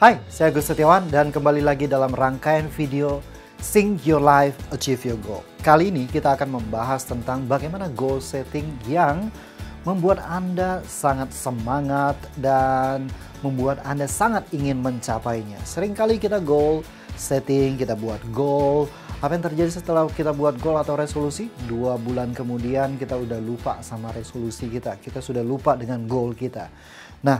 Hai, saya Gus Setiawan dan kembali lagi dalam rangkaian video Sing Your Life, Achieve Your Goal. Kali ini kita akan membahas tentang bagaimana goal setting yang membuat Anda sangat semangat dan membuat Anda sangat ingin mencapainya. Seringkali kita goal setting, kita buat goal, apa yang terjadi setelah kita buat goal atau resolusi? Dua bulan kemudian kita udah lupa sama resolusi kita. Kita sudah lupa dengan goal kita. Nah,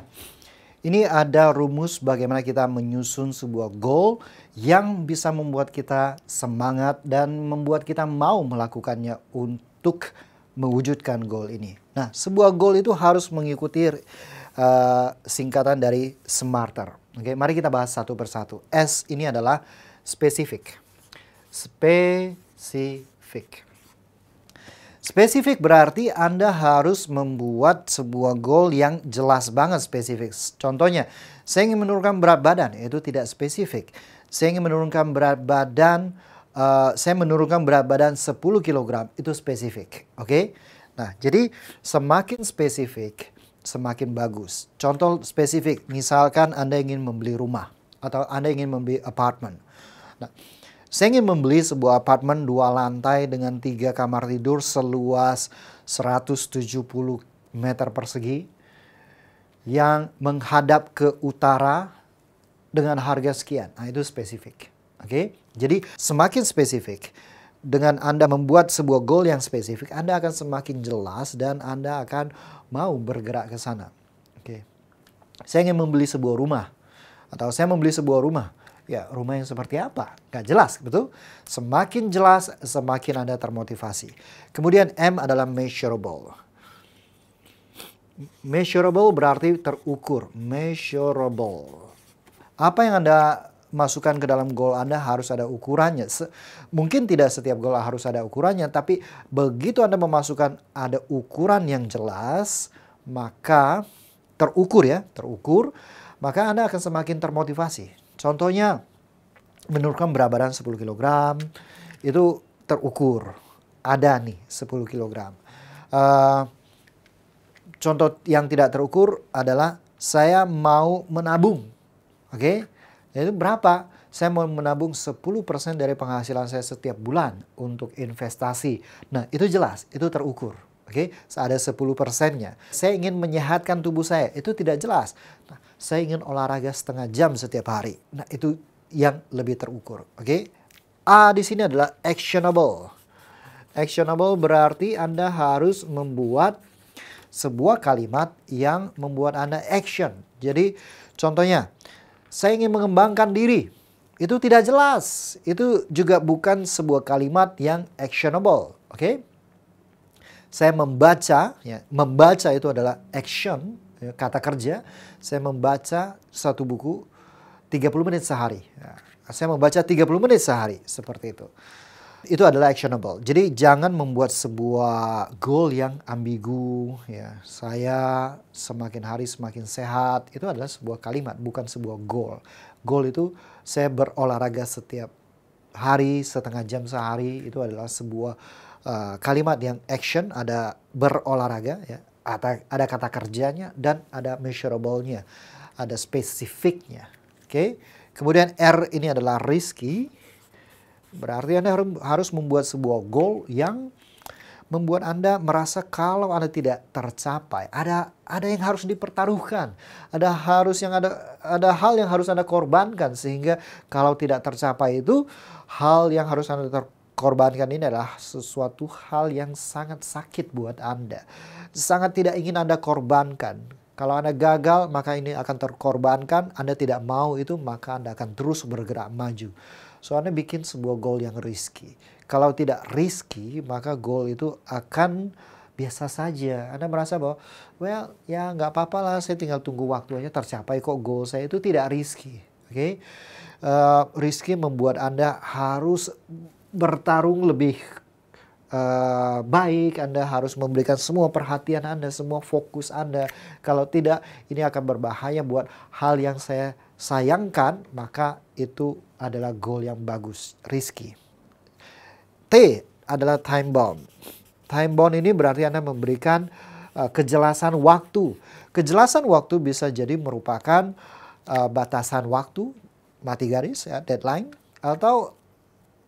ini ada rumus bagaimana kita menyusun sebuah goal yang bisa membuat kita semangat dan membuat kita mau melakukannya untuk mewujudkan goal ini. Nah, sebuah goal itu harus mengikuti uh, singkatan dari smarter. Oke, mari kita bahas satu persatu. S ini adalah spesifik. Spesifik. Spesifik berarti Anda harus membuat sebuah goal yang jelas banget spesifik. Contohnya, saya ingin menurunkan berat badan, itu tidak spesifik. Saya ingin menurunkan berat badan, uh, saya menurunkan berat badan 10 kg, itu spesifik. Oke? Okay? Nah, jadi semakin spesifik, semakin bagus. Contoh spesifik, misalkan Anda ingin membeli rumah atau Anda ingin membeli apartemen. Nah, saya ingin membeli sebuah apartemen dua lantai dengan tiga kamar tidur seluas 170 meter persegi yang menghadap ke utara dengan harga sekian. Nah, itu spesifik. Oke. Okay? Jadi semakin spesifik dengan Anda membuat sebuah goal yang spesifik, Anda akan semakin jelas dan Anda akan mau bergerak ke sana. Oke. Okay. Saya ingin membeli sebuah rumah atau saya membeli sebuah rumah. Ya, rumah yang seperti apa? Gak jelas, betul? Semakin jelas, semakin Anda termotivasi. Kemudian M adalah measurable. Measurable berarti terukur, measurable. Apa yang Anda masukkan ke dalam goal Anda harus ada ukurannya. Se mungkin tidak setiap goal harus ada ukurannya, tapi begitu Anda memasukkan ada ukuran yang jelas, maka terukur ya, terukur, maka Anda akan semakin termotivasi. Contohnya menurunkan berat badan 10 kg itu terukur ada nih 10 kg. Uh, contoh yang tidak terukur adalah saya mau menabung. Oke. Okay? Nah, itu berapa? Saya mau menabung 10% dari penghasilan saya setiap bulan untuk investasi. Nah, itu jelas, itu terukur. Oke, okay? ada 10 persennya. Saya ingin menyehatkan tubuh saya, itu tidak jelas. Nah, saya ingin olahraga setengah jam setiap hari. Nah, itu yang lebih terukur. Oke, okay? A di sini adalah actionable. Actionable berarti Anda harus membuat sebuah kalimat yang membuat Anda action. Jadi, contohnya, saya ingin mengembangkan diri. Itu tidak jelas. Itu juga bukan sebuah kalimat yang actionable. Oke, okay? saya membaca, ya, membaca itu adalah action Ya, kata kerja, saya membaca satu buku 30 menit sehari. Ya. Saya membaca 30 menit sehari, seperti itu. Itu adalah actionable. Jadi jangan membuat sebuah goal yang ambigu. Ya. Saya semakin hari semakin sehat. Itu adalah sebuah kalimat, bukan sebuah goal. Goal itu saya berolahraga setiap hari, setengah jam sehari. Itu adalah sebuah uh, kalimat yang action, ada berolahraga. Ya ada, ada kata kerjanya dan ada measurable-nya, ada spesifiknya. Oke. Okay? Kemudian R ini adalah risky. Berarti Anda harus membuat sebuah goal yang membuat Anda merasa kalau Anda tidak tercapai, ada ada yang harus dipertaruhkan, ada harus yang ada ada hal yang harus Anda korbankan sehingga kalau tidak tercapai itu hal yang harus Anda ter, korbankan ini adalah sesuatu hal yang sangat sakit buat Anda. Sangat tidak ingin Anda korbankan. Kalau Anda gagal, maka ini akan terkorbankan. Anda tidak mau itu, maka Anda akan terus bergerak maju. So, Anda bikin sebuah goal yang risky. Kalau tidak risky, maka goal itu akan biasa saja. Anda merasa bahwa, well, ya nggak apa-apa lah, saya tinggal tunggu waktu aja tercapai kok goal saya itu tidak risky. Oke, okay? uh, eh, risky membuat Anda harus bertarung lebih uh, baik, Anda harus memberikan semua perhatian Anda, semua fokus Anda. Kalau tidak, ini akan berbahaya buat hal yang saya sayangkan, maka itu adalah goal yang bagus, risky T adalah time bomb Time bomb ini berarti Anda memberikan uh, kejelasan waktu. Kejelasan waktu bisa jadi merupakan uh, batasan waktu, mati garis, ya, deadline, atau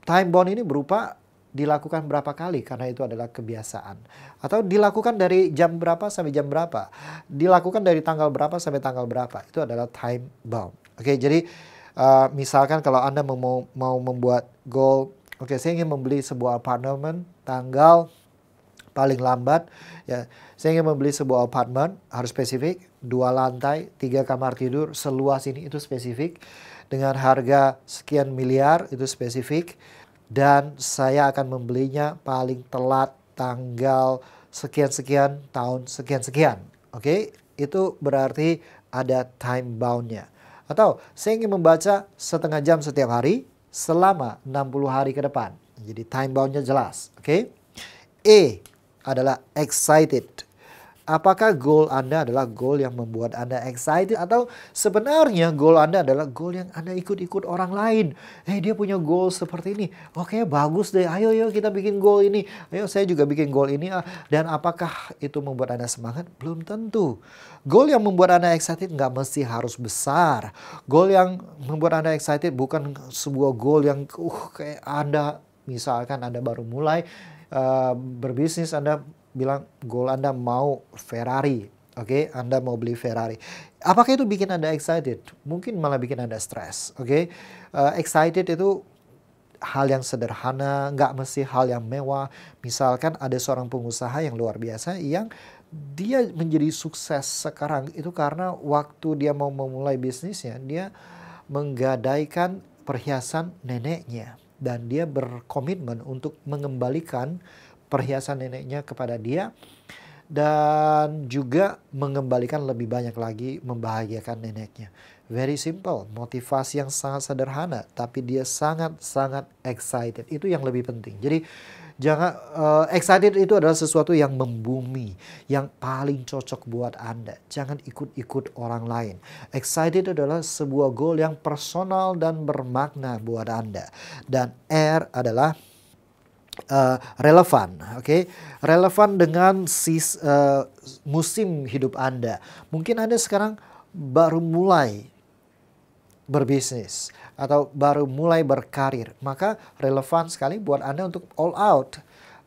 time bond ini berupa dilakukan berapa kali karena itu adalah kebiasaan atau dilakukan dari jam berapa sampai jam berapa dilakukan dari tanggal berapa sampai tanggal berapa itu adalah time bound oke okay, jadi uh, misalkan kalau anda mau mau membuat goal oke okay, saya ingin membeli sebuah apartemen tanggal paling lambat ya saya ingin membeli sebuah apartemen harus spesifik dua lantai, tiga kamar tidur, seluas ini itu spesifik. Dengan harga sekian miliar itu spesifik. Dan saya akan membelinya paling telat tanggal sekian-sekian, tahun sekian-sekian. Oke, itu berarti ada time bound-nya. Atau saya ingin membaca setengah jam setiap hari selama 60 hari ke depan. Jadi time bound-nya jelas. Oke. E adalah excited Apakah goal Anda adalah goal yang membuat Anda excited atau sebenarnya goal Anda adalah goal yang Anda ikut-ikut orang lain. Eh dia punya goal seperti ini. Oke bagus deh. Ayo yo kita bikin goal ini. Ayo saya juga bikin goal ini. Ah. Dan apakah itu membuat Anda semangat? Belum tentu. Goal yang membuat Anda excited nggak mesti harus besar. Goal yang membuat Anda excited bukan sebuah goal yang uh kayak Anda misalkan Anda baru mulai uh, berbisnis Anda bilang goal Anda mau Ferrari, oke, okay? Anda mau beli Ferrari. Apakah itu bikin Anda excited? Mungkin malah bikin Anda stres, oke. Okay? Uh, eh, excited itu hal yang sederhana, nggak mesti hal yang mewah. Misalkan ada seorang pengusaha yang luar biasa yang dia menjadi sukses sekarang itu karena waktu dia mau memulai bisnisnya, dia menggadaikan perhiasan neneknya dan dia berkomitmen untuk mengembalikan perhiasan neneknya kepada dia dan juga mengembalikan lebih banyak lagi membahagiakan neneknya. Very simple, motivasi yang sangat sederhana, tapi dia sangat-sangat excited. Itu yang lebih penting. Jadi jangan uh, excited itu adalah sesuatu yang membumi, yang paling cocok buat Anda. Jangan ikut-ikut orang lain. Excited adalah sebuah goal yang personal dan bermakna buat Anda. Dan R adalah uh, relevan, oke, okay? relevan dengan sis, uh, musim hidup Anda. Mungkin Anda sekarang baru mulai berbisnis atau baru mulai berkarir, maka relevan sekali buat Anda untuk all out.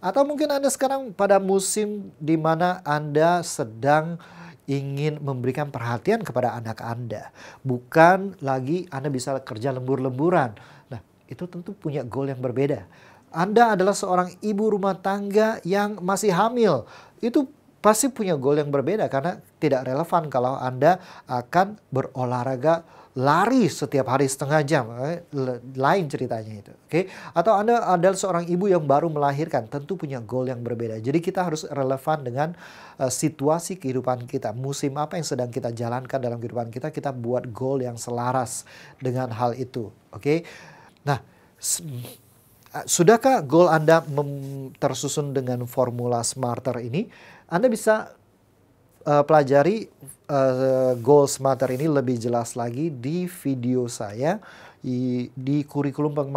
Atau mungkin Anda sekarang pada musim di mana Anda sedang ingin memberikan perhatian kepada anak Anda, bukan lagi Anda bisa kerja lembur-lemburan. Nah, itu tentu punya goal yang berbeda anda adalah seorang ibu rumah tangga yang masih hamil, itu pasti punya goal yang berbeda karena tidak relevan kalau Anda akan berolahraga lari setiap hari setengah jam eh, lain ceritanya itu oke okay? atau anda adalah seorang ibu yang baru melahirkan tentu punya goal yang berbeda jadi kita harus relevan dengan uh, situasi kehidupan kita musim apa yang sedang kita jalankan dalam kehidupan kita kita buat goal yang selaras dengan hal itu oke okay? nah Ah, sudahkah goal Anda tersusun dengan formula smarter ini? Anda bisa uh, pelajari uh, goal smarter ini lebih jelas lagi di video saya di, kurikulum Bank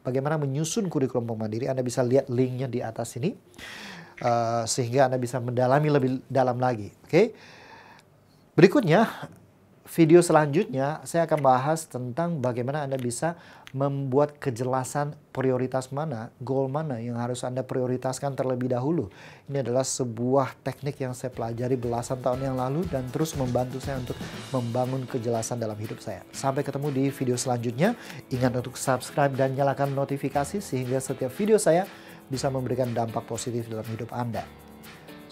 Bagaimana menyusun kurikulum Bank Anda bisa lihat linknya di atas ini uh, sehingga Anda bisa mendalami lebih dalam lagi. Oke. Okay? Berikutnya video selanjutnya saya akan bahas tentang bagaimana Anda bisa membuat kejelasan prioritas mana, goal mana yang harus Anda prioritaskan terlebih dahulu. Ini adalah sebuah teknik yang saya pelajari belasan tahun yang lalu dan terus membantu saya untuk membangun kejelasan dalam hidup saya. Sampai ketemu di video selanjutnya. Ingat untuk subscribe dan nyalakan notifikasi sehingga setiap video saya bisa memberikan dampak positif dalam hidup Anda.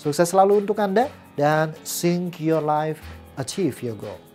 Sukses selalu untuk Anda dan sink your life, achieve your goal.